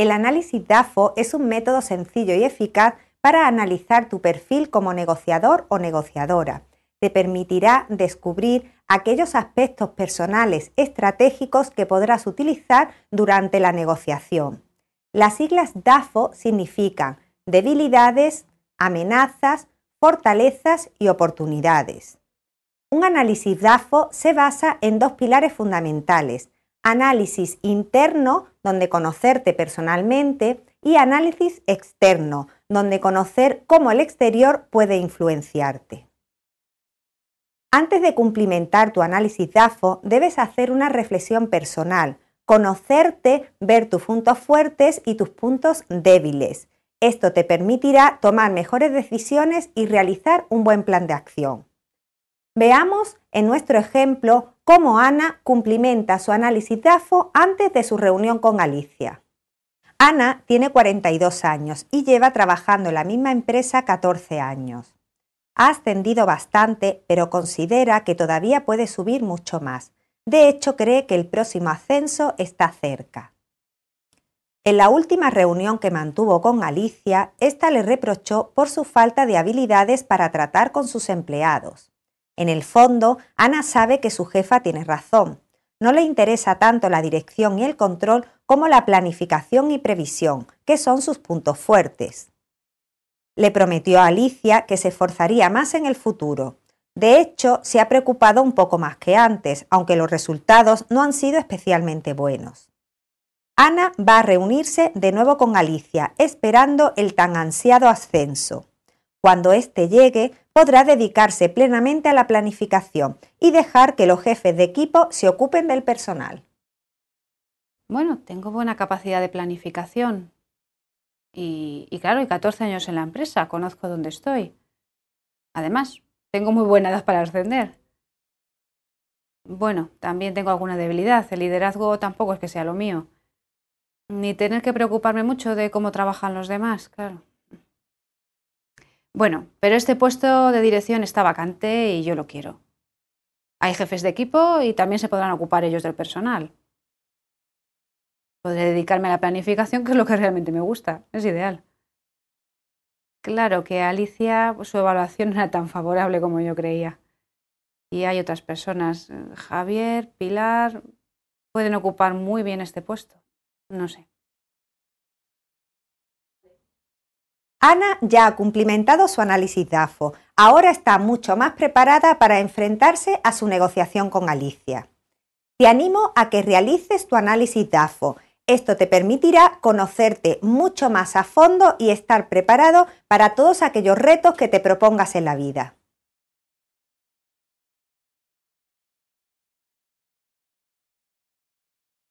El análisis DAFO es un método sencillo y eficaz para analizar tu perfil como negociador o negociadora. Te permitirá descubrir aquellos aspectos personales estratégicos que podrás utilizar durante la negociación. Las siglas DAFO significan debilidades, amenazas, fortalezas y oportunidades. Un análisis DAFO se basa en dos pilares fundamentales, análisis interno, donde conocerte personalmente, y análisis externo, donde conocer cómo el exterior puede influenciarte. Antes de cumplimentar tu análisis DAFO, debes hacer una reflexión personal, conocerte, ver tus puntos fuertes y tus puntos débiles. Esto te permitirá tomar mejores decisiones y realizar un buen plan de acción. Veamos en nuestro ejemplo cómo Ana cumplimenta su análisis DAFO antes de su reunión con Alicia. Ana tiene 42 años y lleva trabajando en la misma empresa 14 años. Ha ascendido bastante, pero considera que todavía puede subir mucho más. De hecho, cree que el próximo ascenso está cerca. En la última reunión que mantuvo con Alicia, esta le reprochó por su falta de habilidades para tratar con sus empleados. En el fondo, Ana sabe que su jefa tiene razón. No le interesa tanto la dirección y el control como la planificación y previsión, que son sus puntos fuertes. Le prometió a Alicia que se esforzaría más en el futuro. De hecho, se ha preocupado un poco más que antes, aunque los resultados no han sido especialmente buenos. Ana va a reunirse de nuevo con Alicia, esperando el tan ansiado ascenso. Cuando éste llegue, podrá dedicarse plenamente a la planificación y dejar que los jefes de equipo se ocupen del personal. Bueno, tengo buena capacidad de planificación. Y, claro, hay 14 años en la empresa, conozco dónde estoy. Además, tengo muy buena edad para ascender. Bueno, también tengo alguna debilidad. El liderazgo tampoco es que sea lo mío. Ni tener que preocuparme mucho de cómo trabajan los demás, claro. Bueno, pero este puesto de dirección está vacante y yo lo quiero. Hay jefes de equipo y también se podrán ocupar ellos del personal. Podré dedicarme a la planificación, que es lo que realmente me gusta. Es ideal. Claro que Alicia su evaluación no era tan favorable como yo creía. Y hay otras personas, eh, Javier, Pilar, pueden ocupar muy bien este puesto. No sé. Ana ya ha cumplimentado su análisis DAFO. Ahora está mucho más preparada para enfrentarse a su negociación con Alicia. Te animo a que realices tu análisis DAFO. Esto te permitirá conocerte mucho más a fondo y estar preparado para todos aquellos retos que te propongas en la vida.